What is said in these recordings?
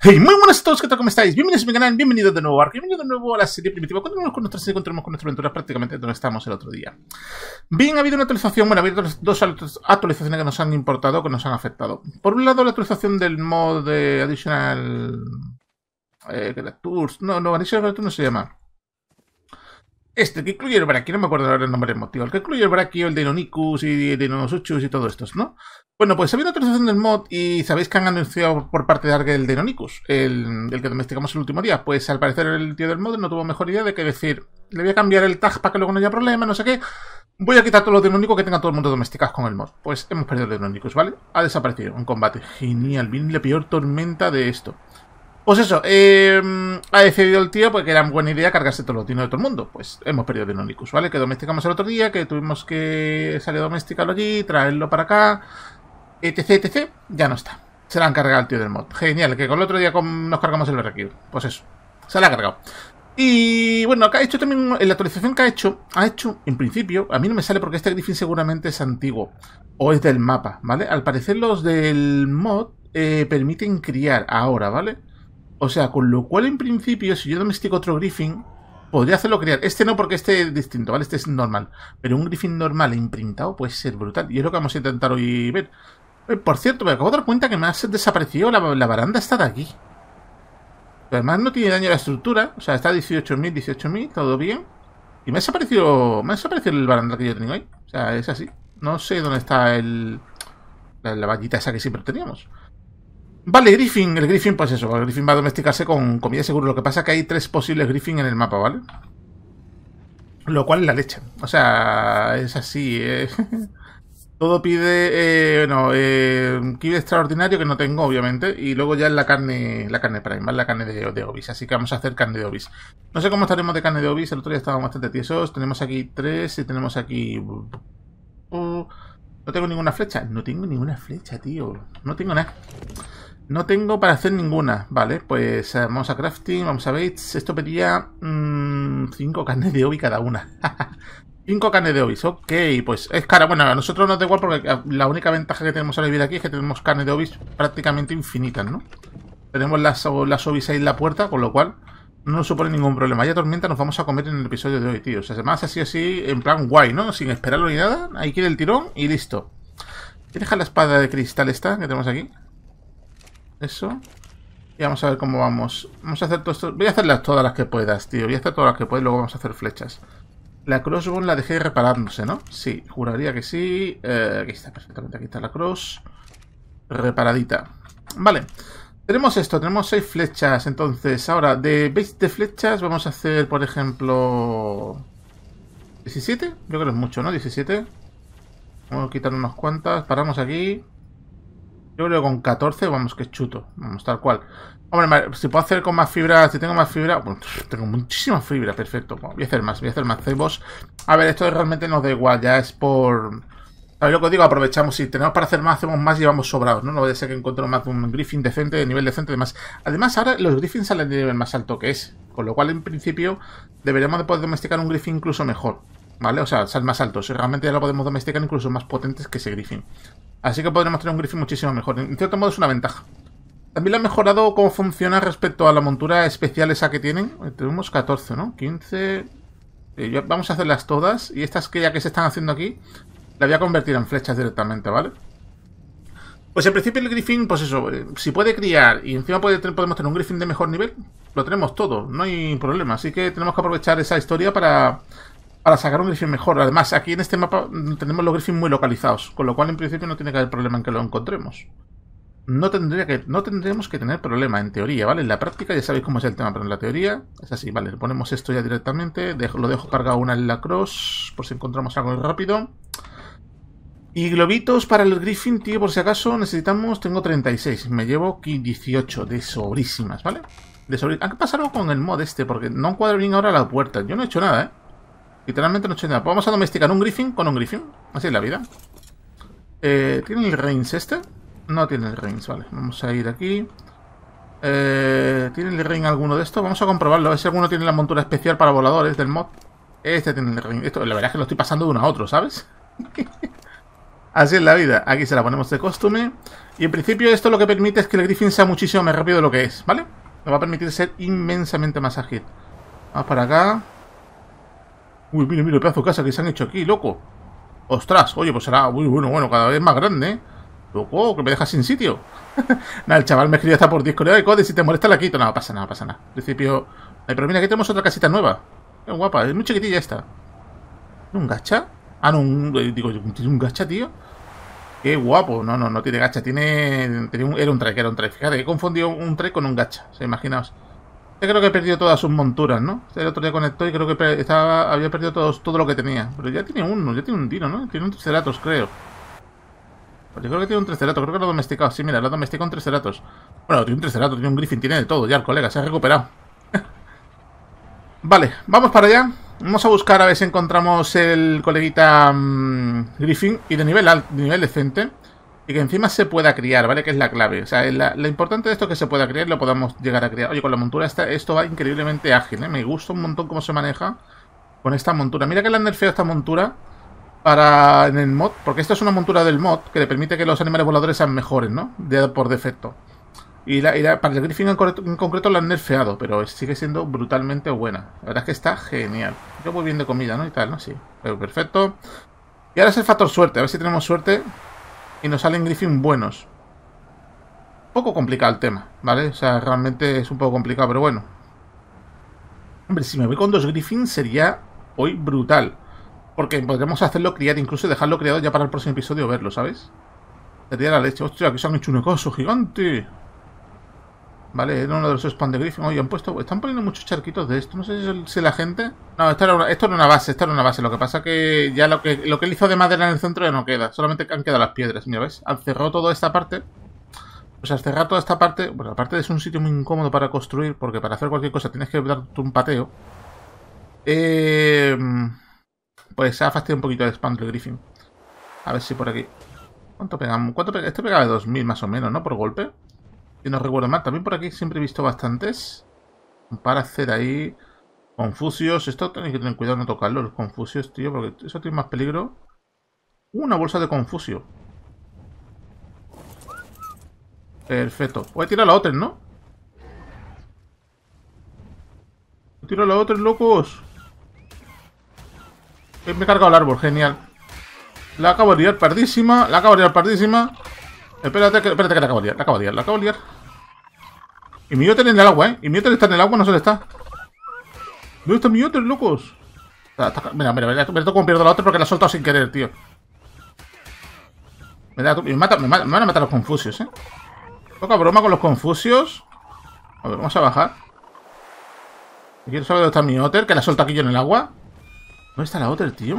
Hey, muy buenas a todos, ¿qué tal? ¿Cómo estáis? Bienvenidos a mi canal, bienvenidos de nuevo a bienvenidos de nuevo a la serie primitiva. Continuamos con nuestra serie, continuamos con nuestra aventura prácticamente donde estábamos el otro día. Bien, ha habido una actualización, bueno, ha habido dos actualizaciones que nos han importado, que nos han afectado. Por un lado, la actualización del mod de Additional eh, Tours, no, no, Additional Tours no se llama. Este, que incluye el Brachio, no me acuerdo ahora el nombre del motivo, el que incluye el Brachio, el Deinonychus y Deinonychus y todos estos, ¿no? Bueno, pues ha habido actualización del mod y sabéis que han anunciado por parte de Argue el Deinonychus, el, el que domesticamos el último día. Pues al parecer el tío del mod no tuvo mejor idea de que decir, le voy a cambiar el tag para que luego no haya problema, no sé qué. Voy a quitar todo lo Deinonychus que tenga todo el mundo domesticado con el mod. Pues hemos perdido el Deinonychus, ¿vale? Ha desaparecido un combate. Genial, viene la peor tormenta de esto. Pues eso, eh, ha decidido el tío porque pues, era buena idea cargarse todo los tiene de todo el mundo. Pues hemos perdido Dinonicus, ¿vale? Que domesticamos el otro día, que tuvimos que salir a domesticarlo allí, traerlo para acá, etc, etc. Ya no está. Se la han cargado el tío del mod. Genial, que con el otro día nos cargamos el Barracuda. Pues eso, se la ha cargado. Y bueno, acá ha hecho también, en la actualización que ha hecho, ha hecho, en principio, a mí no me sale porque este Griffin seguramente es antiguo, o es del mapa, ¿vale? Al parecer los del mod eh, permiten criar ahora, ¿vale? O sea, con lo cual en principio, si yo domestico otro Griffin, podría hacerlo crear. Este no, porque este es distinto, ¿vale? Este es normal. Pero un Griffin normal e imprintado puede ser brutal. Y es lo que vamos a intentar hoy ver. Eh, por cierto, me acabo de dar cuenta que me ha desaparecido la, baranda está de aquí. Pero además no tiene daño a la estructura. O sea, está 18.000, 18.000, todo bien. Y me ha desaparecido, me ha desaparecido el baranda que yo tenía ahí. O sea, es así. No sé dónde está el, la, la vallita esa que siempre teníamos. Vale, Griffin. El Griffin, pues eso. El Griffin va a domesticarse con comida seguro. Lo que pasa es que hay tres posibles Griffin en el mapa, ¿vale? Lo cual es la leche. O sea, es así. Eh. Todo pide, bueno, eh, eh extraordinario que no tengo, obviamente. Y luego ya es la carne, la carne prime, ¿vale? La carne de, obis. Así que vamos a hacer carne de obis. No sé cómo estaremos de carne de obis. El otro día estábamos bastante tiesos. Tenemos aquí tres y tenemos aquí... Uh, uh, no tengo ninguna flecha. No tengo ninguna flecha, tío. No tengo nada. No tengo para hacer ninguna. Vale, pues eh, vamos a crafting. Vamos a ver. Esto pedía 5 mm, carnes de obi cada una. 5 carnes de obis, ok, pues es cara. Bueno, a nosotros nos da igual porque eh, la única ventaja que tenemos ahora vivir aquí es que tenemos carne de obis prácticamente infinitas, ¿no? Tenemos las, las obis ahí en la puerta, con lo cual no supone ningún problema. Ya tormenta nos vamos a comer en el episodio de hoy, tío. O sea, además así así, en plan guay, ¿no? Sin esperarlo ni nada. Ahí quiere el tirón y listo. deja deja la espada de cristal esta que tenemos aquí? Eso. Y vamos a ver cómo vamos. Vamos a hacer todo esto. Voy a hacerlas todas las que puedas, tío. Voy a hacer todas las que puedas y luego vamos a hacer flechas. La crossbow la dejé reparándose, ¿no? Sí, juraría que sí. Eh, aquí está, perfectamente. Aquí está la cross. Reparadita. Vale. Tenemos esto, tenemos seis flechas. Entonces, ahora, de base flechas vamos a hacer, por ejemplo... 17, yo creo que es mucho, ¿no? 17. Vamos a quitar unas cuantas, paramos aquí. Yo creo que con 14, vamos, que chuto. Vamos, tal cual. Hombre, si puedo hacer con más fibra, si tengo más fibra... Bueno, tengo muchísima fibra, perfecto. voy a hacer más, voy a hacer más cebos. A ver, esto realmente no da igual, ya es por ¿Sabes lo que os digo? Aprovechamos. Si tenemos para hacer más, hacemos más y llevamos sobrados, ¿no? No vaya a ser que encontremos más un Griffin decente, de nivel decente, y demás. Además, ahora los Griffins salen de nivel más alto que es. Con lo cual, en principio, deberíamos de poder domesticar un Griffin incluso mejor. ¿Vale? O sea, sal más altos. Realmente ya lo podemos domesticar incluso más potentes que ese Griffin. Así que podremos tener un Griffin muchísimo mejor. En cierto modo es una ventaja. También lo ha mejorado cómo funciona respecto a la montura especial esa que tienen. Eh, tenemos 14, ¿no? 15... Eh, vamos a hacerlas todas. Y estas que ya que se están haciendo aquí, la voy a convertir en flechas directamente, ¿vale? Pues en principio el griffin, pues eso, eh, si puede criar y encima puede, podemos tener un griffin de mejor nivel, lo tenemos todo, no hay problema. Así que tenemos que aprovechar esa historia para, para sacar un griffin mejor. Además, aquí en este mapa tenemos los griffins muy localizados, con lo cual en principio no tiene que haber problema en que lo encontremos. No, tendría que, no tendremos que tener problema en teoría, ¿vale? En la práctica ya sabéis cómo es el tema, pero en la teoría es así, ¿vale? Le ponemos esto ya directamente, lo dejo cargado una en la cross por si encontramos algo rápido. Y globitos para el Griffin, tío, por si acaso necesitamos... Tengo 36, me llevo 18 de sobrísimas, ¿vale? De sobrísimas. Hay que pasar algo con el mod este, porque no encuadra bien ahora la puerta. Yo no he hecho nada, ¿eh? Literalmente no he hecho nada. Vamos a domesticar un Griffin con un Griffin. Así es la vida. Eh, ¿Tiene el Reins este? No tiene el Reins, vale. Vamos a ir aquí. Eh, ¿Tiene el Reins alguno de estos? Vamos a comprobarlo. A ver si alguno tiene la montura especial para voladores del mod. Este tiene el Reins. Esto, la verdad es que lo estoy pasando de uno a otro, ¿sabes? Así es la vida. Aquí se la ponemos de costume. Y en principio esto lo que permite es que el Griffin sea muchísimo más rápido de lo que es, ¿vale? Nos va a permitir ser inmensamente más ágil. Vamos para acá. Uy, mire, mira el pedazo de casa que se han hecho aquí, loco. Ostras, oye, pues será... muy bueno, bueno, cada vez más grande, Loco, que me dejas sin sitio. nada, el chaval me escribió hasta por Discord. de Code, si te molesta la quito. No, pasa nada, pasa nada. En principio... Ay, eh, pero mira, aquí tenemos otra casita nueva. Qué guapa, es muy chiquitilla esta. ¿Un gacha? Ah, no, un, eh, digo, ¿un gacha, tío? Qué guapo. No, no, no tiene gacha. Tiene, era un trek, era un trek. Fíjate, he confundido un trek con un gacha. Se imaginaos. Yo este creo que he perdido todas sus monturas, ¿no? Este el otro día conectó y creo que estaba, había perdido todo lo que tenía. Pero ya tiene uno, ya tiene un tiro, ¿no? Tiene un triceratos creo. Pues yo creo que tiene un Triceratops, creo que lo ha domesticado. Sí, mira, lo ha domesticado un Triceratops. Bueno, tiene un Triceratops, tiene un Griffin, tiene de todo ya el colega, se ha recuperado. vale, vamos para allá. Vamos a buscar a ver si encontramos el coleguita mm, Griffin y de nivel alto, nivel decente. Y que encima se pueda criar, ¿vale? Que es la clave. O sea, lo importante de esto es que se pueda criar lo podamos llegar a criar. Oye, con la montura esta, esto va increíblemente ágil, ¿eh? Me gusta un montón cómo se maneja con esta montura. Mira que le han nerfeado esta montura para en el mod. Porque esta es una montura del mod que le permite que los animales voladores sean mejores, ¿no? De, por defecto. Y la, y Griffin en, concreto la han nerfeado, pero sigue siendo brutalmente buena. La verdad es que está genial. Yo voy bien de comida, ¿no? Y tal, ¿no? Sí. Pero perfecto. Y ahora es el factor suerte. A ver si tenemos suerte y nos salen griffins buenos. Un poco complicado el tema, ¿vale? O sea, realmente es un poco complicado, pero bueno. Hombre, si me voy con dos griffins sería hoy brutal. Porque podremos hacerlo criar, incluso dejarlo criado ya para el próximo episodio verlo, ¿sabes? Sería la leche. Hostia, que se han hecho un coso gigante. Vale, era uno de los spam de Griffin. Oye, han puesto, están poniendo muchos charquitos de esto. No sé si, la gente. No, esto era, una, esto una base, esto era una base. Lo que pasa que ya lo que, lo que él hizo de madera en el centro ya no queda. Solamente han quedado las piedras. Mira, ¿ves? Han cerrado toda esta parte. Pues al cerrar toda esta parte. Bueno, aparte es un sitio muy incómodo para construir, porque para hacer cualquier cosa tienes que darte un pateo. Eh, pues ha fastidiado un poquito el spam de Griffin. A ver si por aquí. ¿Cuánto pegamos? ¿Cuánto Este pegaba de 2000 más o menos, ¿no? Por golpe. Y no recuerdo mal, también por aquí siempre he visto bastantes. Para hacer ahí confucios. Esto tenéis que tener cuidado no tocarlo, los confusios, tío, porque eso tiene más peligro. Una bolsa de confucio. Perfecto. Voy a tirar a la otra, ¿no? Voy a Tiro la otra, locos. Eh, me he cargado el árbol, genial. La acabo de liar pardísima. La acabo de liar pardísima. Espérate, espérate que la acabo de liar, la acabo de liar, la acabo de liar. Y mi otter en el agua, ¿eh? Y mi Otter está en el agua, no se le está. ¿Dónde está mi Otter, locos? Mira, mira, mira, mira, toco un pierdo la otra porque la he soltado sin querer, tío. me, me, mata, me, van a matar los Confucios, ¿eh? Poca broma con los confusios. A ver, vamos a bajar. Quiero saber dónde está mi otter, que la suelta aquí yo en el agua. ¿Dónde está la otter, tío?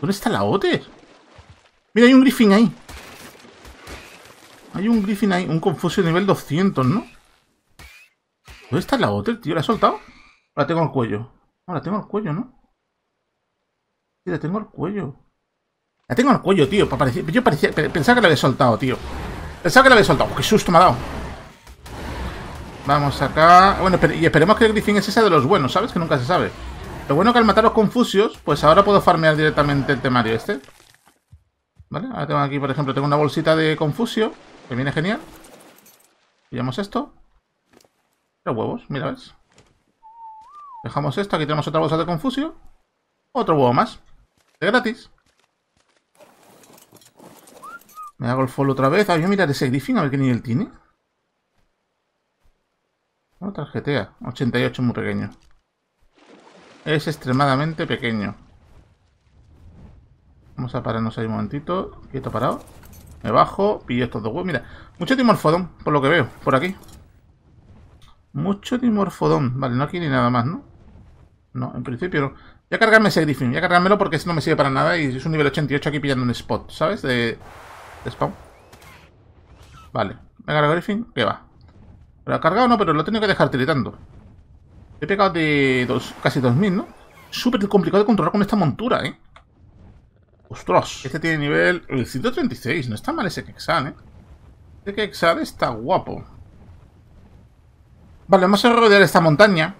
¿Dónde está la otter? Mira, hay un Griffin ahí. Hay un Griffin ahí. Un Confucio nivel 200, ¿no? ¿Dónde está la otra, tío? ¿La he soltado? La tengo al cuello. No, ah, la tengo al cuello, ¿no? Sí, la tengo al cuello. La tengo al cuello, tío. Yo parecía, pensaba que la había soltado, tío. Pensaba que la había soltado. Oh, ¡Qué susto me ha dado! Vamos acá. Bueno, y esperemos que el Griffin es ese de los buenos, ¿sabes? Que nunca se sabe. Lo bueno que al matar a los Confucios, pues ahora puedo farmear directamente el temario este. ¿Vale? Ahora tengo aquí, por ejemplo, tengo una bolsita de Confusio, que viene genial. Pillamos esto. Los huevos, mira, ves. Dejamos esto, aquí tenemos otra bolsa de Confusio. Otro huevo más. De gratis. Me hago el follow otra vez. Ay, yo mirar ese Griffin, a ver qué nivel tiene. No tarjetea. 88 muy pequeño. Es extremadamente pequeño. Vamos a pararnos ahí un momentito. Quieto parado. Me bajo, pillo estos dos huevos. Mira, mucho dimorfodón, por lo que veo, por aquí. Mucho dimorfodón. Vale, no aquí ni nada más, ¿no? No, en principio no. Voy a cargarme ese Griffin, voy a cargármelo porque si no me sirve para nada y es un nivel 88 aquí pillando un spot, ¿sabes? De, de spawn. Vale, me cargo Griffin, qué va. Lo ha cargado no, pero lo tengo que dejar tiritando. He pegado de dos, casi 2000, ¿no? Súper complicado de controlar con esta montura, ¿eh? Ostras, este tiene nivel... 136, eh, no está mal ese Kexan, ¿eh? Ese Kexan está guapo. Vale, vamos a rodear esta montaña.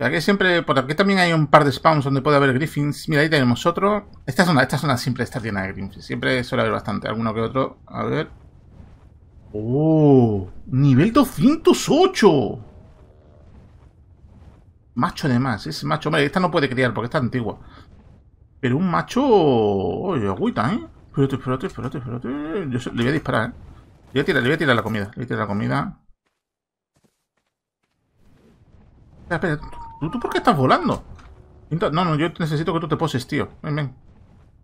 Aquí siempre... Por aquí también hay un par de spawns donde puede haber griffins. Mira, ahí tenemos otro. Esta zona, esta zona siempre está llena de griffins. Siempre suele haber bastante, alguno que otro. A ver... ¡Oh! ¡Nivel 208! Macho de más, es macho. Hombre, esta no puede criar porque está antigua. Pero un macho... Oye, agüita, ¿eh? Espérate, espérate, espérate, espérate. Yo le voy a disparar, ¿eh? Le voy a tirar, le tirar la comida. Le voy a tirar la comida. Espera, espera. ¿Tú, por qué estás volando? No, no, yo necesito que tú te poses, tío. Ven, ven.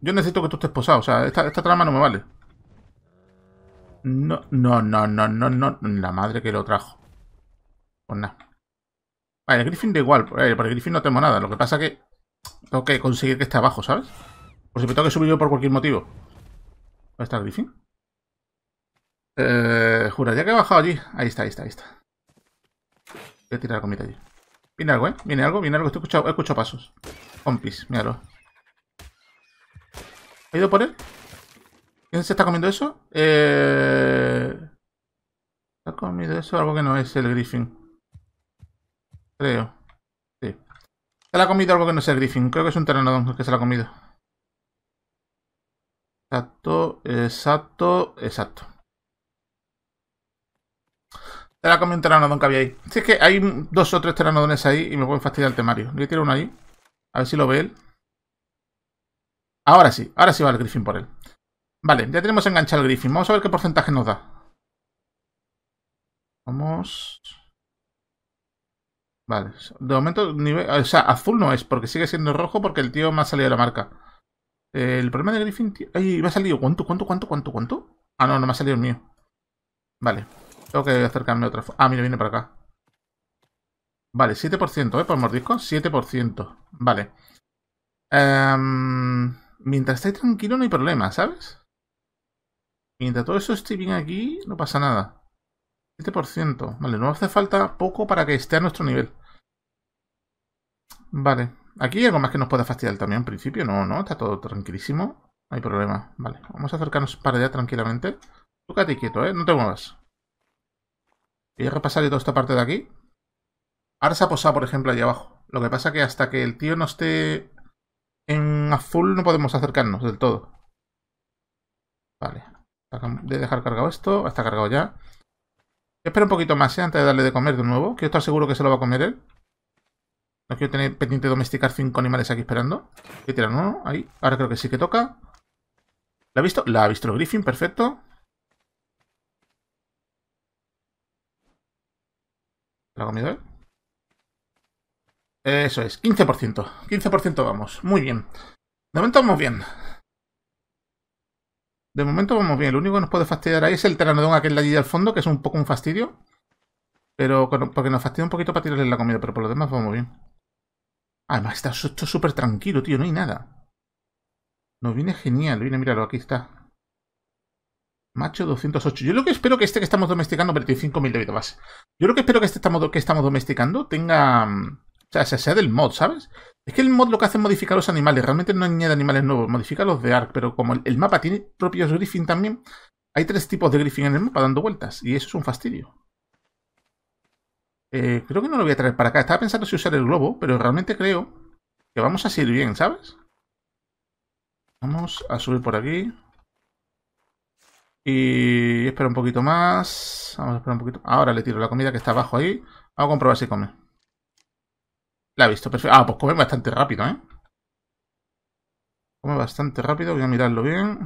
Yo necesito que tú estés posado. O sea, esta, trama no me vale. No, no, no, no, no, no. La madre que lo trajo. Pues nada. Vale, el Griffin da igual. Eh, Para el Griffin no tenemos nada. Lo que pasa que tengo que conseguir que esté abajo, ¿sabes? Por si me tengo que subir yo por cualquier motivo. ¿Dónde está Griffin? Eh, juraría que he bajado allí. Ahí está, ahí está, ahí está. Voy a tirar comida allí. Viene algo, ¿eh? Viene algo, viene algo. Estoy escuchado, he escuchado pasos. Compis, míralo. ¿Ha ido por él? ¿Quién se está comiendo eso? Eh... ha comido eso? Algo que no es el Griffin. Creo. Se la ha comido algo que no el Griffin. Creo que es un el que se la ha comido. Exacto, exacto, exacto. Se la ha comido un teranodón que había ahí. Si es que hay dos o tres teranodones ahí y me pueden fastidiar el temario. Le tiro uno ahí. A ver si lo ve él. Ahora sí, ahora sí va el Griffin por él. Vale, ya tenemos enganchado el Griffin. Vamos a ver qué porcentaje nos da. Vamos... Vale. De momento, azul no es, porque sigue siendo rojo porque el tío me ha salido de la marca. el problema de Griffin... Tío, ¡Ay! Me ha salido... ¿Cuánto, cuánto, cuánto, cuánto, cuánto? Ah, no, no me ha salido el mío. Vale. Tengo que acercarme a otra... Ah, mira, viene para acá. Vale, 7%, ¿eh? Por mordisco, 7%. Vale. Em, mientras estéis tranquilo no hay problema, ¿sabes? Mientras todo eso esté bien aquí, no pasa nada. 7%. Vale, no hace falta poco para que esté a nuestro nivel. Vale. Aquí hay algo más que nos pueda fastidiar también en principio. No, no, está todo tranquilísimo. No hay problema. Vale, vamos a acercarnos para allá tranquilamente. Tú quédate quieto, ¿eh? No te muevas. Voy a repasar toda esta parte de aquí. Ahora se ha posado, por ejemplo, allí abajo. Lo que pasa que hasta que el tío no esté en azul no podemos acercarnos del todo. Vale. Voy dejar cargado esto. Está cargado ya. Espera un poquito más, ¿eh? Antes de darle de comer de nuevo. Que yo estoy seguro que se lo va a comer él. No quiero tener pendiente de domesticar cinco animales aquí esperando. que tirar uno? Ahí. Ahora creo que sí que toca. ¿La ha visto? La ha visto el Griffin, perfecto. ¿La comida. ¿eh? Eso es, 15%. 15% vamos. Muy bien. De momento vamos bien. De momento vamos bien. Lo único que nos puede fastidiar ahí es el teranodón aquel de allí al fondo, que es un poco un fastidio. Pero porque nos fastidia un poquito para tirarle la comida, pero por lo demás vamos bien. Además está súper tranquilo, tío, no hay nada. Nos viene genial, viene, míralo, aquí está. Macho 208. Yo lo que espero que este que estamos domesticando, 25.000 de vida base. Yo lo que espero que este que estamos domesticando tenga... Mm, o sea, sea del mod, ¿sabes? Es que el mod lo que hace es modificar los animales. Realmente no añade animales nuevos, modifica los de Ark. Pero como el mapa tiene propios Griffin también, hay tres tipos de Griffin en el mapa dando vueltas. Y eso es un fastidio. Eh, creo que no lo voy a traer para acá. Estaba pensando si usar el globo, pero realmente creo que vamos a seguir bien, ¿sabes? Vamos a subir por aquí. Y Espero un poquito más. Vamos a esperar un poquito. Ahora le tiro la comida que está abajo ahí. Vamos a comprobar si come. La ha visto, perfecto. Ah, pues come bastante rápido, ¿eh? Come bastante rápido, voy a mirarlo bien.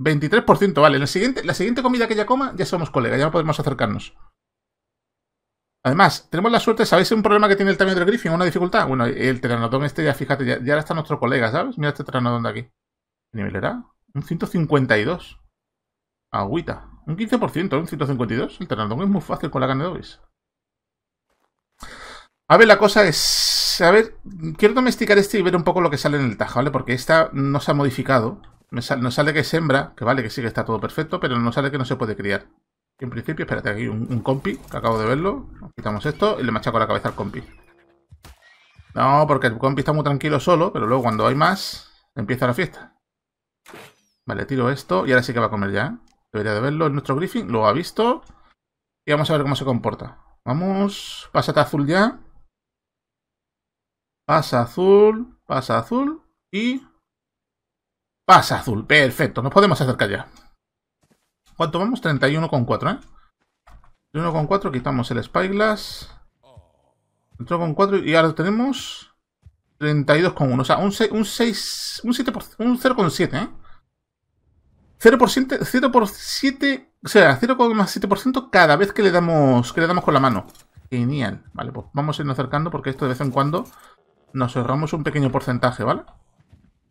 23%, vale. La siguiente, la siguiente comida que ella coma, ya somos colegas, ya podemos acercarnos. Además, tenemos la suerte, ¿sabéis un problema que tiene el tamaño del Griffin? ¿Una dificultad? Bueno, el Teranodon este ya, fíjate, ya, está nuestro colega, ¿sabes? Mira este Teranodon de aquí. ¿Qué nivel era? Un 152. Agüita. Un 15%, ¿eh? un 152. El Teranodon es muy fácil con la ovis. A ver, la cosa es... A ver, quiero domesticar este y ver un poco lo que sale en el tajo, ¿vale? Porque esta no se ha modificado. Nos sale que es hembra, que vale, que sí que está todo perfecto, pero no sale que no se puede criar en principio, espérate, aquí un, un, compi, que acabo de verlo. Quitamos esto y le machaco la cabeza al compi. No, porque el compi está muy tranquilo solo, pero luego cuando hay más, empieza la fiesta. Vale, tiro esto y ahora sí que va a comer ya. Debería de verlo. en Nuestro Griffin lo ha visto. Y vamos a ver cómo se comporta. Vamos, pásate azul ya. Pasa azul, pasa azul y... Pasa azul, perfecto, nos podemos acercar ya. ¿Cuánto vamos? 31,4, ¿eh? 31,4, quitamos el Spyglass. 31,4 y ahora tenemos 32,1. O sea, un 6, un 6, un 7, un 0,7, ¿eh? 0%, 0,7, o sea, 0,7% cada vez que le damos que le damos con la mano. Genial. Vale, pues vamos a irnos acercando porque esto de vez en cuando nos ahorramos un pequeño porcentaje, ¿vale?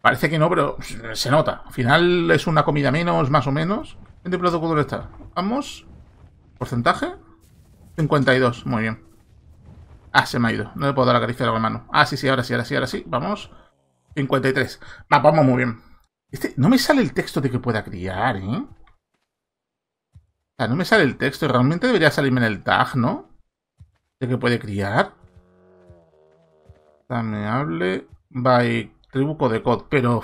Parece que no, pero se nota. Al final es una comida menos, más o menos. ¿En plazo está? Vamos. ¿Porcentaje? 52, muy bien. Ah, se me ha ido. No le puedo dar la caricia A la mano. Ah, sí, sí, ahora sí, ahora sí, ahora sí. Vamos. 53. Va, vamos muy bien. Este, no me sale el texto de que pueda criar, ¿eh? O sea, no me sale el texto. Realmente debería salirme en el tag, ¿no? De que puede criar. Dame hable by tribuco de cod. Pero...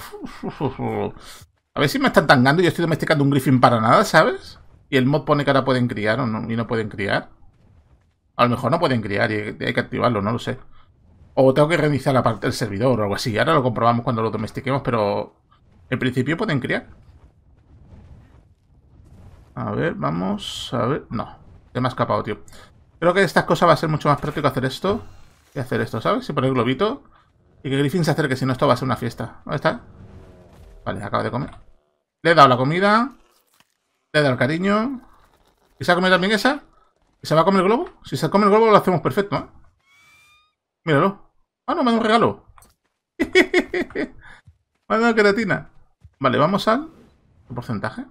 A ver si me están tangando. Yo estoy domesticando un griffin para nada, ¿sabes? Y el mod pone que ahora pueden criar o y no pueden criar. A lo mejor no pueden criar y hay que activarlo, no lo sé. O tengo que reiniciar la parte del servidor o algo así. Ahora lo comprobamos cuando lo domestiquemos, pero en principio pueden criar. A ver, vamos a ver. No, se me ha escapado, tío. Creo que de estas cosas va a ser mucho más práctico hacer esto que hacer esto, ¿sabes? Si poner el globito y que Griffin se acerque, si no esto va a ser una fiesta. ¿Dónde está? Vale, acaba de comer. Le he dado la comida. Le he dado el cariño. ¿Y se ha también esa? ¿Y se va a comer el globo? Si se come el globo lo hacemos perfecto, ¿eh? Míralo. Ah, no, me dado un regalo. me ha dado queratina. Vale, vamos al porcentaje.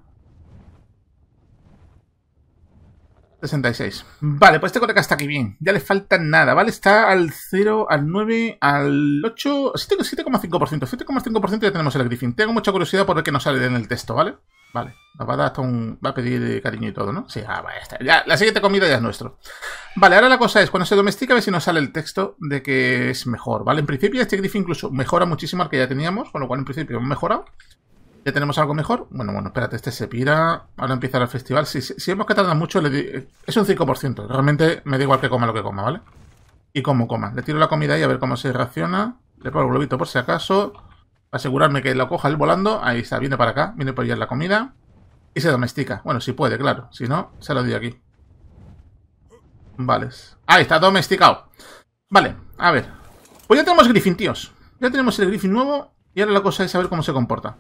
Vale, pues este colega está aquí bien. Ya le falta nada, ¿vale? Está al 0, al 9, al 8... 7,5%. 7,5% ya tenemos el Griffin. Tengo mucha curiosidad por ver qué nos sale en el texto, ¿vale? Vale, nos va a dar hasta un... Va a pedir eh, cariño y todo, ¿no? Sí, ah, vale, Ya, la siguiente comida ya es nuestro. Vale, ahora la cosa es, cuando se domestica, a ver si nos sale el texto de que es mejor, ¿vale? En principio este Griffin incluso mejora muchísimo al que ya teníamos, con lo cual en principio hemos mejorado. ¿Ya tenemos algo mejor? Bueno, bueno, espérate, este se pira. Ahora empieza el festival. Si, si, vemos que tarda mucho, le es un 5%. Realmente me da igual que coma lo que coma, ¿vale? Y como coma. Le tiro la comida ahí a ver cómo se reacciona. Le pongo el globito por si acaso. Asegurarme que lo coja El volando. Ahí está, viene para acá. Viene por allá la comida. Y se domestica. Bueno, si puede, claro. Si no, se lo doy aquí. Vale. Ahí está, domesticado. Vale, a ver. Pues ya tenemos Griffin, tíos. Ya tenemos el Griffin nuevo. Y ahora la cosa es saber cómo se comporta.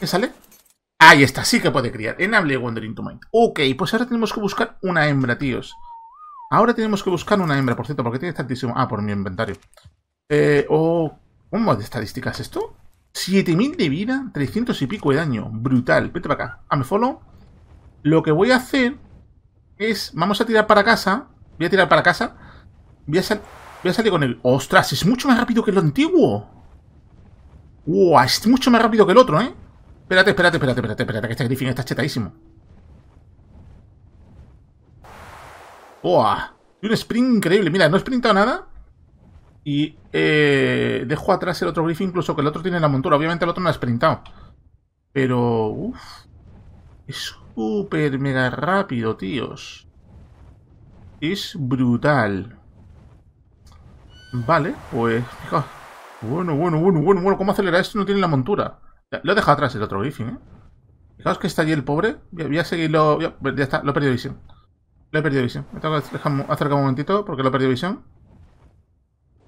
¿Qué sale? Ahí está, sí que puede criar. Enable Wandering to Mind. Ok, pues ahora tenemos que buscar una hembra, tíos. Ahora tenemos que buscar una hembra, por cierto, porque tiene tantísimo... Ah, por mi inventario. Eh, oh, ¿Cómo de estadísticas esto? 7000 de vida, 300 y pico de daño. Brutal. Vete para acá. Ah, me follow. Lo que voy a hacer es... Vamos a tirar para casa. Voy a tirar para casa. Voy a, voy a salir con él... ¡Ostras! Es mucho más rápido que lo antiguo. ¡Wow! Es mucho más rápido que el otro, ¿eh? Espérate, espérate, espérate, espérate, espérate, que este Griffin está chetadísimo. ¡Buah! un sprint increíble. Mira, no he sprintado nada. Y eh, dejo atrás el otro Griffin, incluso que el otro tiene la montura. Obviamente el otro no ha sprintado. Pero... Uf, es súper mega rápido, tíos. Es brutal. Vale, pues... Bueno, bueno, bueno, bueno, bueno. ¿Cómo acelera esto? No tiene la montura. Lo he dejado atrás el otro griffin, ¿eh? Fijaos que está allí el pobre. Voy a seguirlo. Ya, está, lo he perdido visión. Lo he perdido visión. Me tengo que acercar un momentito porque lo he perdido visión.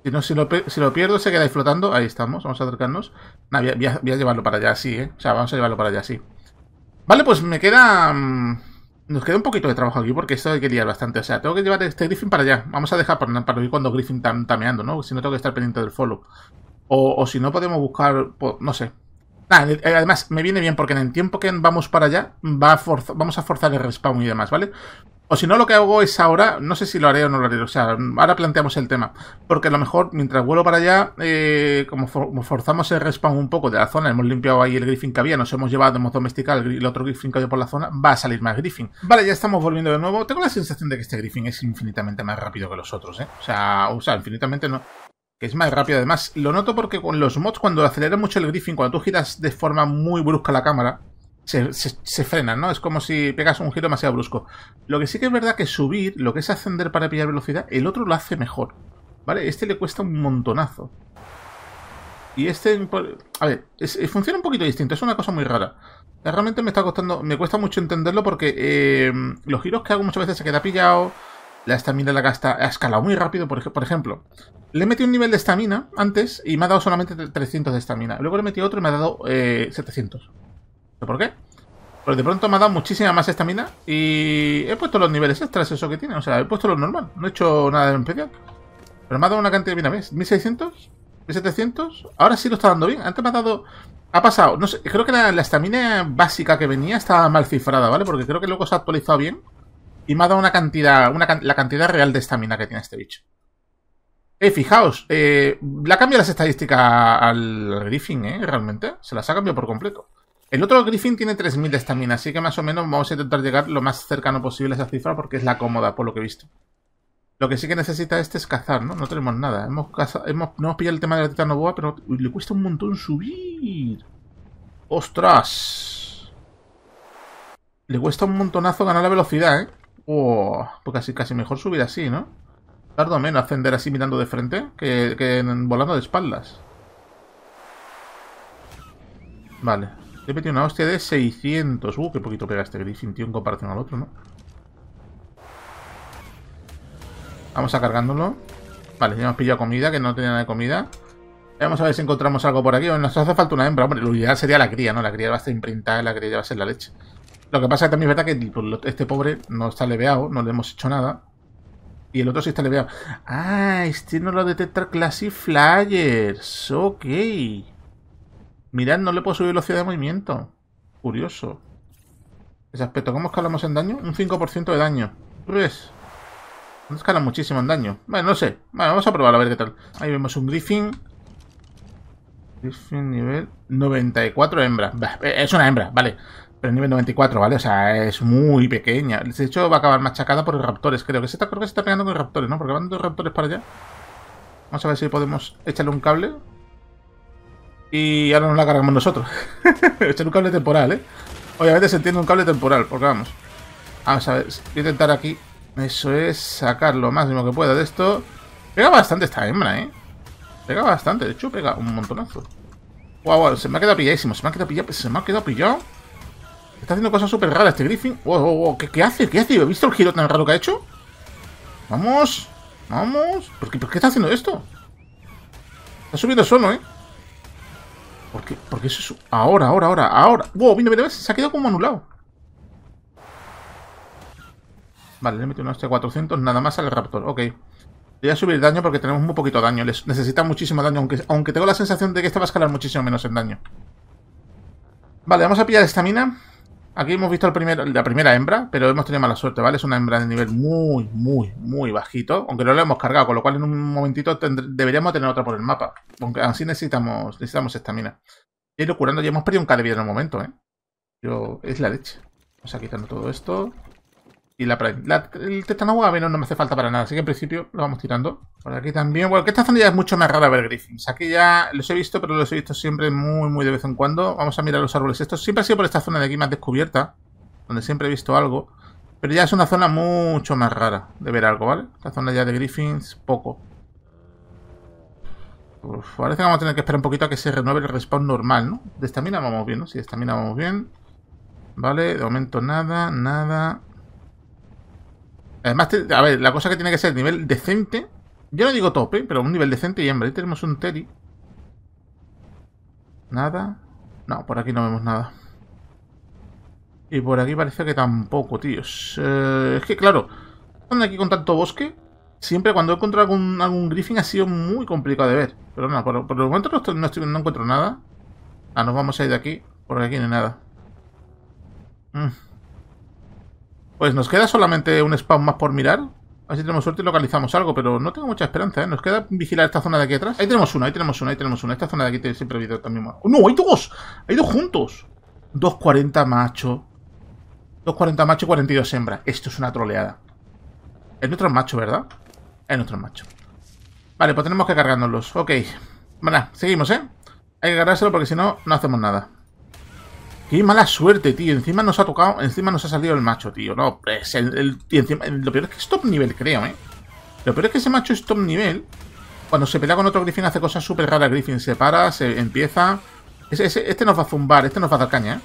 Si, no, si, lo, pierdo, se queda ahí flotando. Ahí estamos, vamos a acercarnos. voy, a, llevarlo para allá así, ¿eh? O sea, vamos a llevarlo para allá así. Vale, pues me queda... Mm, nos queda un poquito de trabajo aquí porque esto hay que liar bastante. O sea, tengo que llevar este Griffin para allá. Vamos a dejar para, para ir cuando Griffin está tameando, ¿no? Si no tengo que estar pendiente del follow. O, o si no podemos buscar... No sé, eh, además, me viene bien porque en el tiempo que vamos para allá, vamos a forzar el respawn y demás, ¿vale? O si no, lo que hago es ahora, no sé si lo haré o no lo haré, o sea, ahora planteamos el tema. Porque a lo mejor, mientras vuelo para allá, eh, como, forzamos el respawn un poco de la zona, hemos limpiado ahí el griffin que había, nos hemos llevado, hemos domesticado el, otro griffin que había por la zona, va a salir más griffin. Vale, ya estamos volviendo de nuevo. Tengo la sensación de que este griffin es infinitamente más rápido que los otros, ¿eh? O sea, o sea infinitamente no que es más rápido además. Lo noto porque con los mods, cuando acelera mucho el griffin, cuando tú giras de forma muy brusca la cámara, se, se, ¿no? Es como si pegas un giro demasiado brusco. Lo que sí que es verdad que subir, lo que es ascender para pillar velocidad, el otro lo hace mejor, ¿vale? Este le cuesta un montonazo. Y este... A ver, eh, funciona un poquito distinto, es una cosa muy rara. Realmente me está costando... Me cuesta mucho entenderlo porque eh, los giros que hago muchas veces se queda pillado, la estamina la gasta ha escalado muy rápido, por ejemplo. Le he metido un nivel de estamina antes y me ha dado solamente 300 de estamina. Luego le he metido otro y me ha dado eh, 700. ¿Por qué? Pues de pronto me ha dado muchísima más estamina y he puesto los niveles extras, eso que tiene. O sea, he puesto lo normal, no he hecho nada de especial. Pero me ha dado una cantidad, mira, ¿ves? 1600, 1700. Ahora sí lo está dando bien. Antes me ha dado... Ha pasado, no sé, creo que la estamina básica que venía estaba mal cifrada, ¿vale? Porque creo que luego se ha actualizado bien y me ha dado una cantidad, la cantidad real de estamina que tiene este bicho. Eh, fijaos, eh, ha cambiado las estadísticas al Griffin, ¿eh? Realmente, se las ha cambiado por completo. El otro Griffin tiene 3000 de estamina, así que más o menos vamos a intentar llegar lo más cercano posible a esa cifra porque es la cómoda, por lo que he visto. Lo que sí que necesita este es cazar, ¿no? No tenemos nada. Hemos no hemos pillado el tema de la titanoboa, pero le cuesta un montón subir. ¡Ostras! Le cuesta un montonazo ganar la velocidad, ¿eh? Oh, pues casi mejor subir así, ¿no? Tardo menos ascender así mirando de frente que, volando de espaldas. Vale. He metido una hostia de 600. Uh, qué poquito pega este Griffin, tío, en comparación al otro, ¿no? Vamos a cargándolo. Vale, ya hemos pillado comida, que no tenía nada de comida. Vamos a ver si encontramos algo por aquí. nos hace falta una hembra. Hombre, lo ideal sería la cría, ¿no? La cría va a ser imprintada, la cría va a ser la leche. Lo que pasa es que también es verdad que pues, este pobre no está leveado, no le hemos hecho nada. Y el otro está leveado. Ah, este no lo detecta Classy Flyers. Ok. Mirad, no le puedo subir velocidad de movimiento. Curioso. Ese aspecto. ¿Cómo escalamos en daño? Un 5% de daño. Pues. No escala muchísimo en daño. Bueno, no sé. Bueno, vamos a probar a ver qué tal. Ahí vemos un Griffin. Griffin nivel 94 hembra. es una hembra, vale. Pero el nivel 94, ¿vale? O sea, es muy pequeña. De hecho, va a acabar machacada por raptores, creo que se está, creo que se está pegando con raptores, ¿no? Porque van dos raptores para allá. Vamos a ver si podemos echarle un cable. Y ahora nos la cargamos nosotros. Echarle un cable temporal, ¿eh? Obviamente se entiende un cable temporal, porque vamos. Vamos a ver, voy a intentar aquí. Eso es sacar lo máximo que pueda de esto. Pega bastante esta hembra, ¿eh? Pega bastante, de hecho pega un montonazo. Guau, guau, se me ha quedado pilladísimo, se me ha quedado pillado, se me ha quedado pillado. Está haciendo cosas súper raras este Griffin. Wow, wow, wow. ¿Qué, hace? ¿Qué hace? ¿He visto el giro tan raro que ha hecho? Vamos. Vamos. ¿Por qué, está haciendo esto? Está subiendo solo, ¿eh? ¿Por qué? Porque eso es... Ahora, ahora, ahora, ahora. Wow, Se ha quedado como anulado. Vale, le he metido una 400 este nada más al Raptor. Ok. Voy a subir daño porque tenemos muy poquito daño. necesita muchísimo daño, aunque, aunque tengo la sensación de que este va a escalar muchísimo menos en daño. Vale, vamos a pillar esta mina. Aquí hemos visto el la primera hembra, pero hemos tenido mala suerte, ¿vale? Es una hembra de nivel muy, muy, muy bajito, aunque no la hemos cargado, con lo cual en un momentito deberíamos tener otra por el mapa. Aunque así necesitamos necesitamos estamina. Y lo curando, ya hemos perdido un vida en un momento, ¿eh? Yo es la leche. Vamos a quitarnos todo esto. Y la, la, el no me hace falta para nada, así que en principio lo vamos tirando. Por aquí también. Bueno, que esta zona ya es mucho más rara ver griffins. Aquí ya los he visto, pero los he visto siempre muy, muy de vez en cuando. Vamos a mirar los árboles. estos siempre ha sido por esta zona de aquí más descubierta, donde siempre he visto algo. Pero ya es una zona mucho más rara de ver algo, ¿vale? Esta zona ya de griffins, poco. parece que vamos a tener que esperar un poquito a que se renueve el respawn normal, ¿no? De esta mina vamos bien, ¿no? Sí, de mina vamos bien. Vale, de momento nada, nada... Además, a ver, la cosa que tiene que ser nivel decente. Yo no digo tope, pero un nivel decente. Y hombre, ahí tenemos un Teddy. Nada. No, por aquí no vemos nada. Y por aquí parece que tampoco, tíos. Eh, es que, claro, estando aquí con tanto bosque, siempre cuando he encontrado algún, algún griffin ha sido muy complicado de ver. Pero no, por, el momento no, encuentro nada. Ah, nos vamos a ir de aquí, porque aquí no hay nada. Mm. Pues nos queda solamente un spawn más por mirar. A ver si tenemos suerte y localizamos algo, pero no tengo mucha esperanza, ¿eh? Nos queda vigilar esta zona de aquí atrás. Ahí tenemos una, ahí tenemos una, ahí tenemos una. Esta zona de aquí tiene siempre ha habido también más. ¡Oh, ¡No! ¡Hay dos! ¡Hay dos juntos! 240 macho. 240 macho y 42 hembra. Esto es una troleada. Es nuestro macho, ¿verdad? Es nuestro macho. Vale, pues tenemos que cargárnoslos. Ok. Bueno, seguimos, ¿eh? Hay que cargárselo porque si no, no hacemos nada. Qué mala suerte, tío. Encima nos ha tocado, encima nos ha salido el macho, tío. No, pues, encima, lo peor es que es top nivel, creo, ¿eh? Lo peor es que ese macho es top nivel. Cuando se pelea con otro Griffin hace cosas súper raras. Griffin se para, se empieza... este nos va a zumbar, este nos va a dar caña, ¿eh?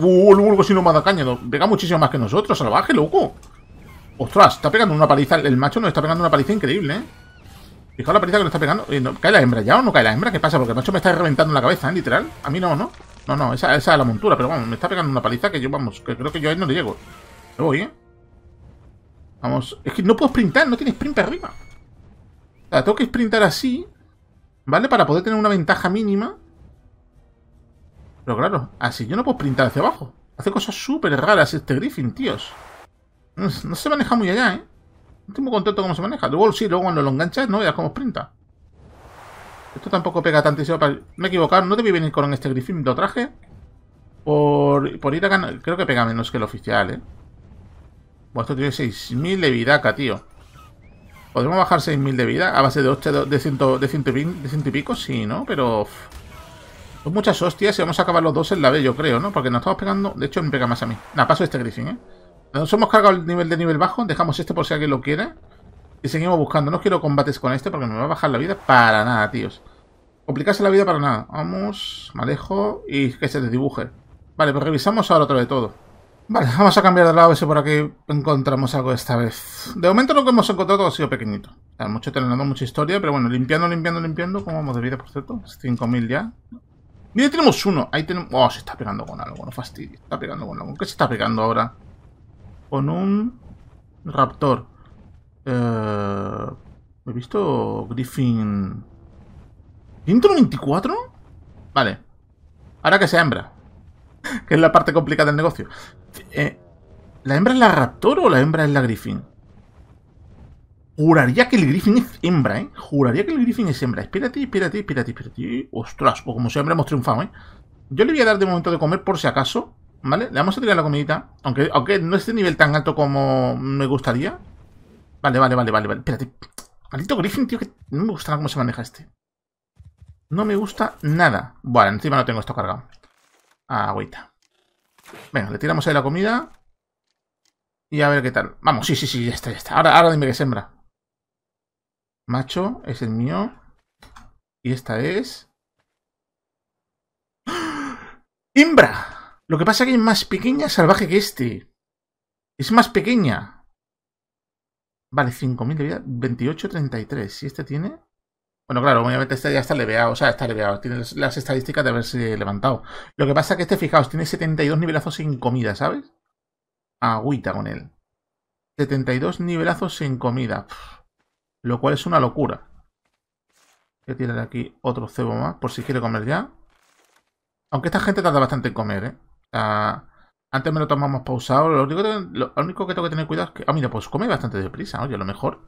Uh, el vulgo si no me a dar caña. pega muchísimo más que nosotros, salvaje, loco. Ostras, está pegando una paliza. El macho nos está pegando una paliza increíble, ¿eh? Fijaos la paliza que nos está pegando. Eh, ¿Cae la hembra ya o no cae la hembra? ¿Qué pasa? Porque el macho me está reventando la cabeza, ¿eh? Literal. A mí no, ¿no? No, no, esa, es la montura, pero vamos, me está pegando una paliza que yo, vamos, que creo que yo a no le llego. Me voy, ¿eh? Vamos, es que no puedo sprintar, no tiene sprint arriba. O sea, tengo que sprintar así, ¿vale? Para poder tener una ventaja mínima. Pero claro, así yo no puedo sprintar hacia abajo. Hace cosas súper raras este Griffin, tíos. No, se maneja muy allá, ¿eh? No estoy muy contento cómo se maneja. Luego sí, luego cuando lo enganchas, no veas cómo sprinta. Esto tampoco pega tantísimo para... Me he equivocado, no debí venir con este Griffin, de traje. Por, ir a ganar... Creo que pega menos que el oficial, ¿eh? Bueno, esto tiene 6.000 de vida acá tío. Podemos bajar 6.000 de vida a base de, de, 100, de, y pico, sí, ¿no? Pero... Son muchas hostias y vamos a acabar los dos en la B, yo creo, ¿no? Porque nos estamos pegando... De hecho, me pega más a mí. Nada, paso este Griffin, ¿eh? Nos hemos cargado el nivel de nivel bajo. Dejamos este por si alguien lo quiere. Y seguimos buscando. No quiero combates con este porque me va a bajar la vida para nada, tíos. Complicarse la vida para nada. Vamos, malejo. y que se desdibuje. Vale, pues revisamos ahora otra vez todo. Vale, vamos a cambiar de lado a por aquí encontramos algo esta vez. De momento lo que hemos encontrado ha sido pequeñito. O mucho tenemos mucha historia, pero bueno, limpiando, limpiando, limpiando. ¿Cómo vamos de vida, por cierto? 5.000 ya. Mira, tenemos uno. Ahí tenemos... Oh, se está pegando con algo, no fastidio. Está pegando con algo. ¿Qué se está pegando ahora? Con un raptor. Eh, ¿He visto Griffin... ¿194? 24? Vale. Ahora que sea hembra. que es la parte complicada del negocio. Eh, ¿La hembra es la Raptor o la hembra es la Griffin? Juraría que el Griffin es hembra, ¿eh? Juraría que el Griffin es hembra. Espérate, espérate, espérate, espérate. Ostras, O como hembra, hemos triunfado, ¿eh? Yo le voy a dar de momento de comer por si acaso, ¿vale? Le vamos a tirar la comidita. Aunque, aunque no esté nivel tan alto como me gustaría. Vale, vale, vale, vale, vale. Espérate. Maldito Griffin, tío, que no me gusta cómo se maneja este. No me gusta nada. Bueno, encima no tengo esto cargado. Agüita. Venga, le tiramos ahí la comida. Y a ver qué tal. Vamos, sí, sí, sí, ya está, ya está. Ahora, ahora dime que sembra. Macho, es el mío. Y esta es... ¡Ah! ¡Imbra! Lo que pasa es que es más pequeña salvaje que este. Es más pequeña. Vale, 5.000 de vida, 28, 33. ¿Y este tiene? Bueno, claro, obviamente este ya está leveado, o sea, está leveado. Tiene las estadísticas de haberse levantado. Lo que pasa es que este, fijaos, tiene 72 nivelazos sin comida, ¿sabes? Agüita con él. 72 nivelazos sin comida. lo cual es una locura. Voy a tirar aquí otro cebo más, por si quiere comer ya. Aunque esta gente tarda bastante en comer, ¿eh? O sea, antes me lo tomamos pausado. Lo único, que, tengo que tener cuidado es que. Ah, mira, pues come bastante deprisa, oye, a lo mejor.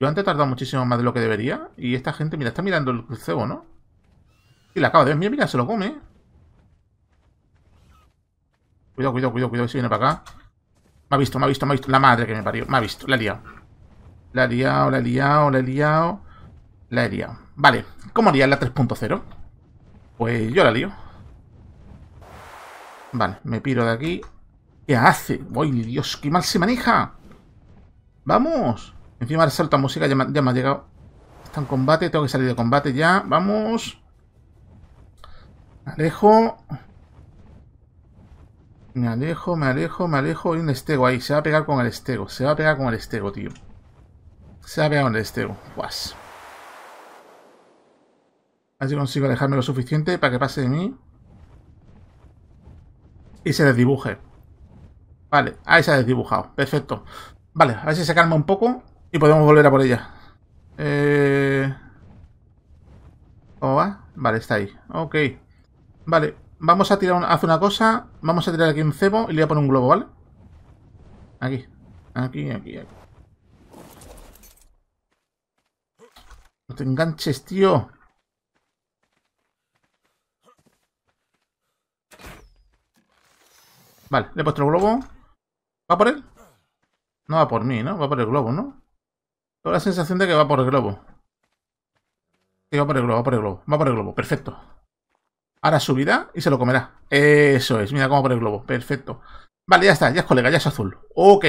Yo antes he tardado muchísimo más de lo que debería. Y esta gente, mira, está mirando el cebo, ¿no? Y la acaba de ver. Mira, mira, se lo come. Cuidado, cuidado, cuidado, cuidado, si viene para acá. Me ha visto, me ha visto, me ha visto. La madre que me parió. Me ha visto, la he liado. La he liado, la he liado, la he liado. La he liado. Vale, ¿cómo haría la 3.0? Pues yo la lío. Vale, me piro de aquí. ¿Qué hace? ¡Uy, Dios! ¡Qué mal se maneja! ¡Vamos! Encima el música ya me, ha llegado. Está en combate, tengo que salir de combate ya. ¡Vamos! Me alejo. Me alejo, me alejo, me alejo. Hay un estego ahí. Se va a pegar con el estego. Se va a pegar con el estego, tío. Se va a pegar con el estego. Guas. Así consigo alejarme lo suficiente para que pase de mí y se desdibuje. Vale, ahí se ha desdibujado. Perfecto. Vale, a ver si se calma un poco y podemos volver a por ella. Eh... va? Vale, está ahí. Ok. Vale, vamos a tirar... Una... una cosa. Vamos a tirar aquí un cebo y le voy a poner un globo, ¿vale? Aquí. Aquí, aquí, aquí. No te enganches, tío. Vale, le he puesto el globo. ¿Va por él? No va por mí, ¿no? Va por el globo, ¿no? Tengo la sensación de que va por el globo. Sí, va por el globo, va por el globo. Va por el globo, perfecto. Ahora subirá y se lo comerá. Eso es, mira cómo va por el globo. Perfecto. Vale, ya está, ya es colega, ya es azul. Ok.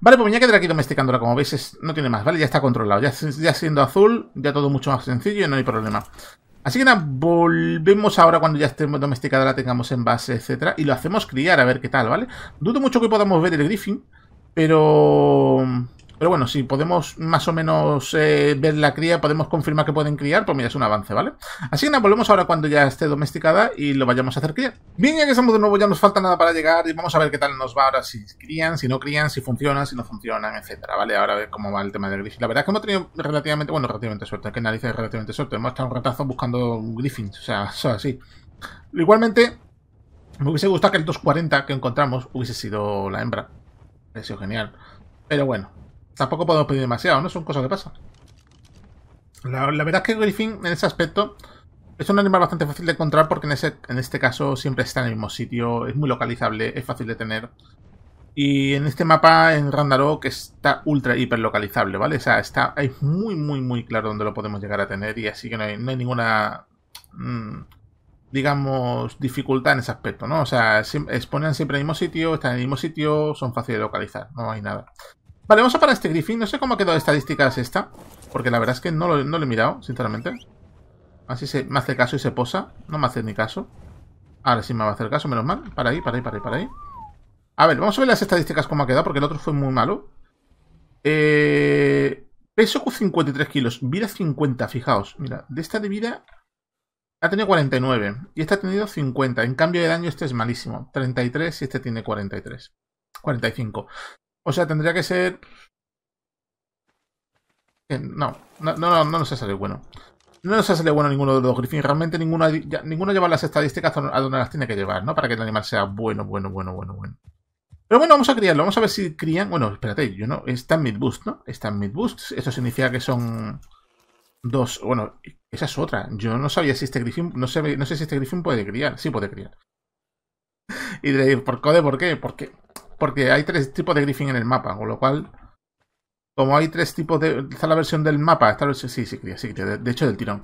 Vale, pues ya quedará aquí domesticándola, como veis, no tiene más, ¿vale? Ya está controlado. Ya, ya siendo azul, ya todo mucho más sencillo y no hay problema. Así que nada, volvemos ahora cuando ya estemos domesticada, la tengamos en base, etcétera, y lo hacemos criar a ver qué tal, ¿vale? Dudo mucho que podamos ver el griffin, pero pero bueno, si podemos más o menos eh, ver la cría, podemos confirmar que pueden criar, pues mira, es un avance, ¿vale? Así que nada, volvemos ahora cuando ya esté domesticada y lo vayamos a hacer criar. Bien, ya que estamos de nuevo, ya nos falta nada para llegar y vamos a ver qué tal nos va ahora, si crían, si no crían, si funcionan, si no funcionan, etcétera, ¿vale? Ahora a ver cómo va el tema del griffin. La verdad es que hemos tenido relativamente, bueno, relativamente suerte, que narices relativamente suerte. Hemos estado un ratazo buscando griffins, o sea, eso así. Igualmente, me hubiese gustado que el 240 que encontramos hubiese sido la hembra. Hubiese sido genial. Pero bueno, tampoco podemos pedir demasiado, ¿no? Son cosas que pasan. La, verdad es que Griffin, en ese aspecto, es un animal bastante fácil de encontrar porque en, ese, en este caso siempre está en el mismo sitio, es muy localizable, es fácil de tener. Y en este mapa, en que está ultra hiper localizable, ¿vale? O sea, está, es muy, muy, muy claro dónde lo podemos llegar a tener y así que no hay, ninguna, mm, digamos, dificultad en ese aspecto, ¿no? O sea, exponen siempre en el mismo sitio, están en el mismo sitio, son fáciles de localizar, no hay nada. Vale, vamos a parar este Griffin. No sé cómo ha quedado estadísticas esta. Porque la verdad es que no lo, he mirado, sinceramente. Así se me hace caso y se posa. No me hace ni caso. Ahora sí me va a hacer caso, menos mal. Para ahí, para ahí, para ahí, para ahí. A ver, vamos a ver las estadísticas cómo ha quedado, porque el otro fue muy malo. Eh, peso 53 kilos, vida 50, fijaos. Mira, de esta de vida ha tenido 49 y esta ha tenido 50. En cambio de daño este es malísimo. 33 y este tiene 43. 45. O sea, tendría que ser... Eh, no, no, no, no nos ha salido bueno. No nos ha salido bueno ninguno de los griffins. Realmente ninguno, ninguno lleva las estadísticas a donde las tiene que llevar, ¿no? Para que el animal sea bueno, bueno, bueno, bueno, bueno. Pero bueno, vamos a criarlo. Vamos a ver si crían... Bueno, espérate, yo no... Está en mid ¿no? Está en mid-boost. Eso significa que son dos... Bueno, esa es otra. Yo no sabía si este griffin... No sé, si este griffin puede criar. Sí puede criar. Y de, por code, ¿por qué? Porque porque hay tres tipos de griffin en el mapa, con lo cual, como hay tres tipos de... Está la versión del mapa, está la versión... Sí, sí, sí, de, hecho del tirón.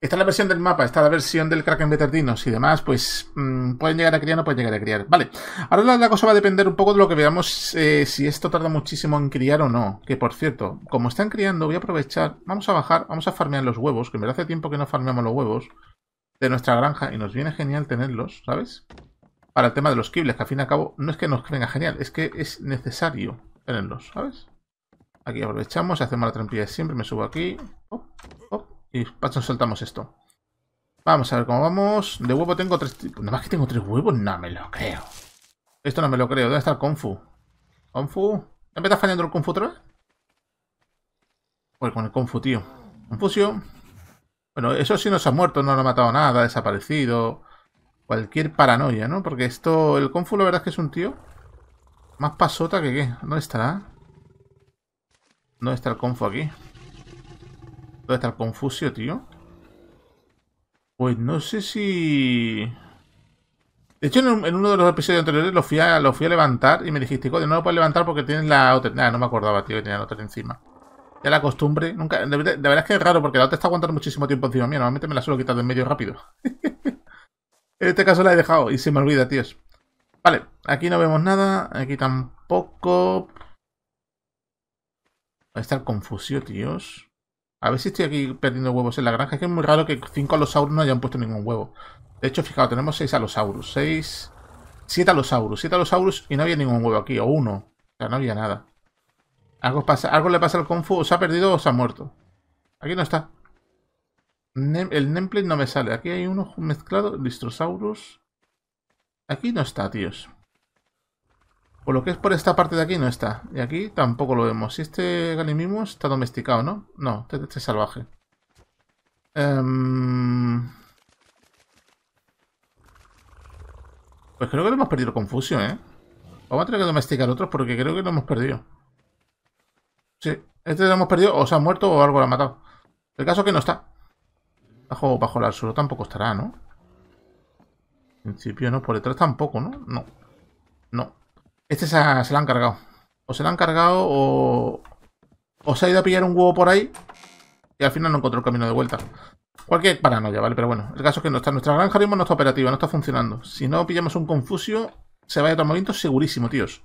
Está la versión del mapa, está la versión del Kraken betardinos y demás, pues mm, pueden llegar a criar, no pueden llegar a criar. Vale, ahora la, cosa va a depender un poco de lo que veamos eh, si esto tarda muchísimo en criar o no. Que por cierto, como están criando, voy a aprovechar, vamos a bajar, vamos a farmear los huevos, que me hace tiempo que no farmeamos los huevos de nuestra granja y nos viene genial tenerlos, ¿sabes? para el tema de los kibles, que al fin y al cabo no es que nos venga genial, es que es necesario tenerlos, ¿sabes? Aquí aprovechamos, hacemos la trampilla de siempre, me subo aquí, y pacho, soltamos esto. Vamos a ver cómo vamos. De huevo tengo tres... Nada más que tengo tres huevos, no me lo creo. Esto no me lo creo. debe estar el Kung Fu? ¿Kung Fu? me está fallando el Kung Fu otra vez? Pues con el Kung Fu, tío. Confusión. Bueno, eso sí nos ha muerto, no nos ha matado nada, ha desaparecido. Cualquier paranoia, ¿no? Porque esto, el Confu la verdad es que es un tío más pasota que qué. ¿Dónde estará? ¿Dónde está el Confu aquí? ¿Dónde está el Confucio, tío? Pues no sé si... De hecho, en, uno de los episodios anteriores lo fui a, lo fui a levantar y me dijiste, de no lo puedes levantar porque tienes la otra... Ah, no me acordaba, tío, que tenía la otra encima. Ya la costumbre, nunca... De, verdad es que es raro porque la otra está aguantando muchísimo tiempo encima mía. Normalmente me la suelo quitar de en medio rápido. En este caso la he dejado y se me olvida, tíos. Vale, aquí no vemos nada. Aquí tampoco. Ahí a estar confusión, tíos. A ver si estoy aquí perdiendo huevos en la granja. Es que es muy raro que 5 alosaurus no hayan puesto ningún huevo. De hecho, fijaos, tenemos 6 alosaurus. 6... 7 alosaurus. 7 alosaurus y no había ningún huevo aquí. O uno. O sea, no había nada. Algo, pasa, algo le pasa al Confu. se ha perdido o se ha muerto. Aquí no está el Nemple no me sale. Aquí hay uno mezclado. Listrosaurus. Aquí no está, tíos. O lo que es por esta parte de aquí no está. Y aquí tampoco lo vemos. Y este Galimimus está domesticado, ¿no? No, este, este es salvaje. Em, pues creo que lo hemos perdido confusión, ¿eh? Vamos a tener que domesticar otros porque creo que lo hemos perdido. Sí, este lo hemos perdido o se ha muerto o algo lo ha matado. El caso es que no está. Bajo, bajo el suelo tampoco estará, ¿no? En principio no, por detrás tampoco, ¿no? No. No. Este se, lo han cargado. O se lo han cargado o... O se ha ido a pillar un huevo por ahí y al final no encontró el camino de vuelta. Cualquier paranoia, ¿vale? Pero bueno, el caso es que no está, nuestra granja no está operativa, no está funcionando. Si no pillamos un confusio, se va a momento segurísimo, tíos.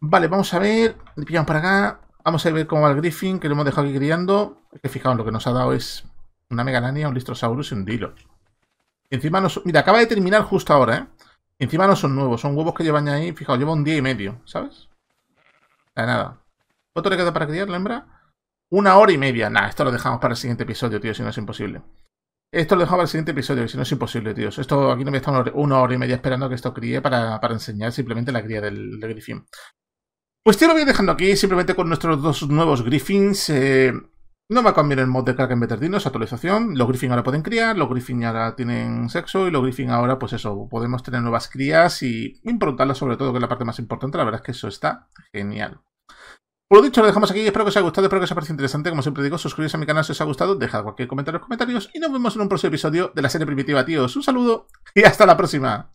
Vale, vamos a ver. Le pillamos para acá. Vamos a ver cómo va el Griffin, que lo hemos dejado aquí criando. Es que fijaos, lo que nos ha dado es una Megalania, un Listrosaurus y un Dilo. encima no son... Mira, acaba de terminar justo ahora, ¿eh? encima no son nuevos, son huevos que llevan ahí. Fijaos, lleva un día y medio, ¿sabes? nada. ¿Otro le queda para criar la hembra? Una hora y media. nada esto lo dejamos para el siguiente episodio, tío, si no es imposible. Esto lo dejamos para el siguiente episodio, si no es imposible, tío. Esto aquí no me está una hora, y media esperando que esto críe para, enseñar simplemente la cría del, del, griffin. Pues tío, lo voy dejando aquí, simplemente con nuestros dos nuevos griffins. Eh, no va a cambiar el mod de Kraken Better Dinos, actualización. Los Griffin ahora pueden criar, los Griffin ahora tienen sexo y los Griffin ahora, pues eso, podemos tener nuevas crías y improntarlas sobre todo, que es la parte más importante. La verdad es que eso está genial. Por lo dicho, lo dejamos aquí. Espero que os haya gustado, espero que os haya parecido interesante. Como siempre digo, suscribiros a mi canal si os ha gustado, dejad cualquier comentario en los comentarios y nos vemos en un próximo episodio de la serie primitiva, tíos. Un saludo y hasta la próxima.